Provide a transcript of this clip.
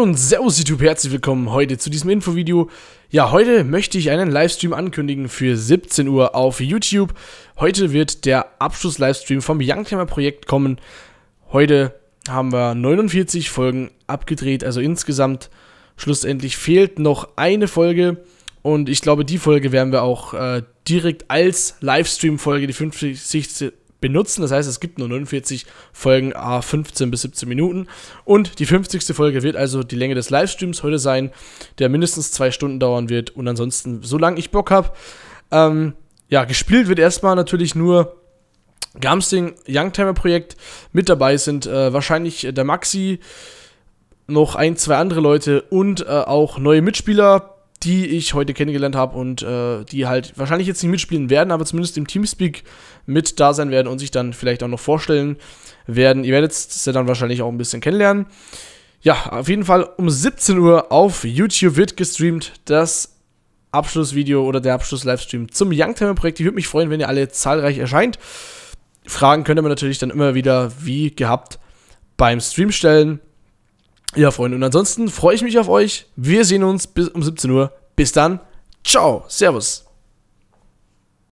und Servus YouTube, herzlich willkommen heute zu diesem Infovideo. Ja, heute möchte ich einen Livestream ankündigen für 17 Uhr auf YouTube. Heute wird der Abschluss-Livestream vom Youngtimer Projekt kommen. Heute haben wir 49 Folgen abgedreht, also insgesamt schlussendlich fehlt noch eine Folge und ich glaube, die Folge werden wir auch äh, direkt als Livestream-Folge, die 50 benutzen. Das heißt, es gibt nur 49 Folgen a 15 bis 17 Minuten. Und die 50. Folge wird also die Länge des Livestreams heute sein, der mindestens zwei Stunden dauern wird. Und ansonsten, solange ich Bock habe, ähm, ja, gespielt wird erstmal natürlich nur Gamsting Youngtimer Projekt. Mit dabei sind äh, wahrscheinlich der Maxi, noch ein, zwei andere Leute und äh, auch neue Mitspieler die ich heute kennengelernt habe und äh, die halt wahrscheinlich jetzt nicht mitspielen werden, aber zumindest im Teamspeak mit da sein werden und sich dann vielleicht auch noch vorstellen werden. Ihr werdet sie dann wahrscheinlich auch ein bisschen kennenlernen. Ja, auf jeden Fall um 17 Uhr auf YouTube wird gestreamt das Abschlussvideo oder der Abschluss-Livestream zum Youngtimer-Projekt. Ich würde mich freuen, wenn ihr alle zahlreich erscheint. Fragen könnt ihr mir natürlich dann immer wieder wie gehabt beim Stream stellen. Ja, Freunde, und ansonsten freue ich mich auf euch. Wir sehen uns bis um 17 Uhr. Bis dann. Ciao. Servus.